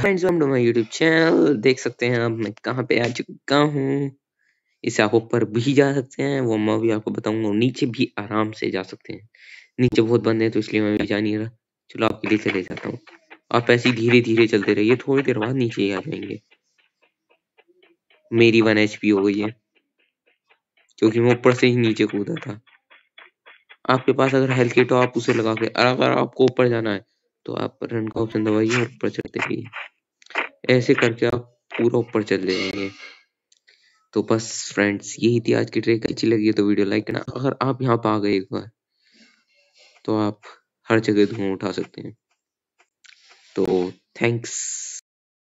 friends welcome to my YouTube channel देख सकते हैं आप मैं कहाँ पे आ चुका हूँ इसे आप ऊपर भी जा सकते हैं वो मैं भी आपको बताऊंगा नीचे भी आराम से जा सकते हैं नीचे बहुत बंद है तो इसलिए मैं भी जा नहीं रहा चलो आपके लिए चले जाता हूँ आप ऐसे ही धीरे धीरे चलते रहिए थोड़ी देर बाद नीचे ही आ जाएंगे मेरी वन एच हो गई है क्योंकि मैं ऊपर से ही नीचे कूदा था आपके पास अगर हेल्थ किट हो आप उसे लगा के अगर आपको ऊपर जाना है तो आप रन का ऑप्शन दबाइए और ऊपर चढ़ते रहिए ऐसे करके आप पूरा ऊपर चल जाएंगे तो बस फ्रेंड्स यही थी आज की ट्रेक अच्छी लगी है तो वीडियो लाइक करना अगर आप यहाँ पर आ गए एक बार तो आप हर जगह धुआं उठा सकते हैं तो थैंक्स